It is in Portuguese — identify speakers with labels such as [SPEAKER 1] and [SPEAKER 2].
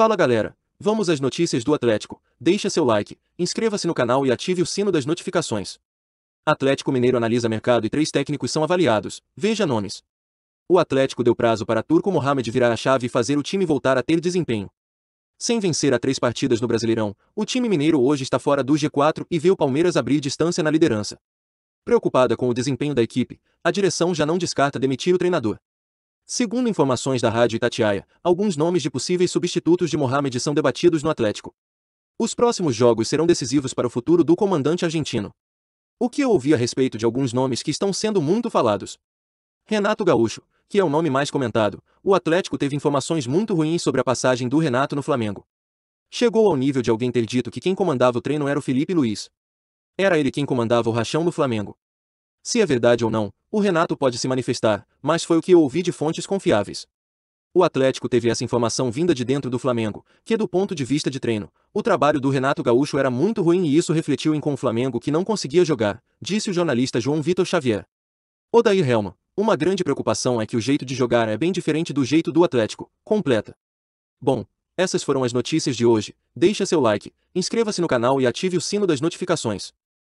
[SPEAKER 1] Fala galera, vamos às notícias do Atlético. Deixa seu like, inscreva-se no canal e ative o sino das notificações. Atlético Mineiro analisa mercado e três técnicos são avaliados. Veja nomes. O Atlético deu prazo para Turco Mohamed virar a chave e fazer o time voltar a ter desempenho. Sem vencer a três partidas no Brasileirão, o time mineiro hoje está fora do G4 e vê o Palmeiras abrir distância na liderança. Preocupada com o desempenho da equipe, a direção já não descarta demitir o treinador. Segundo informações da Rádio Itatiaia, alguns nomes de possíveis substitutos de Mohamed são debatidos no Atlético. Os próximos jogos serão decisivos para o futuro do comandante argentino. O que eu ouvi a respeito de alguns nomes que estão sendo muito falados? Renato Gaúcho, que é o nome mais comentado, o Atlético teve informações muito ruins sobre a passagem do Renato no Flamengo. Chegou ao nível de alguém ter dito que quem comandava o treino era o Felipe Luiz. Era ele quem comandava o rachão no Flamengo. Se é verdade ou não, o Renato pode se manifestar, mas foi o que eu ouvi de fontes confiáveis. O Atlético teve essa informação vinda de dentro do Flamengo, que do ponto de vista de treino, o trabalho do Renato Gaúcho era muito ruim e isso refletiu em com o Flamengo que não conseguia jogar, disse o jornalista João Vitor Xavier. Odair Helma, uma grande preocupação é que o jeito de jogar é bem diferente do jeito do Atlético, completa. Bom, essas foram as notícias de hoje, deixa seu like, inscreva-se no canal e ative o sino das notificações.